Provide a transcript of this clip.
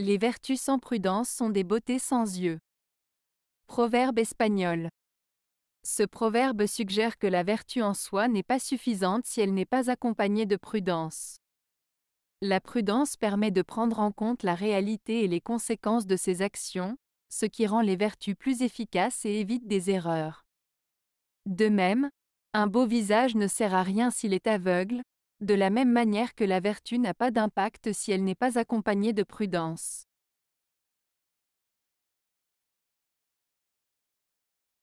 Les vertus sans prudence sont des beautés sans yeux. Proverbe espagnol. Ce proverbe suggère que la vertu en soi n'est pas suffisante si elle n'est pas accompagnée de prudence. La prudence permet de prendre en compte la réalité et les conséquences de ses actions, ce qui rend les vertus plus efficaces et évite des erreurs. De même, un beau visage ne sert à rien s'il est aveugle, de la même manière que la vertu n'a pas d'impact si elle n'est pas accompagnée de prudence.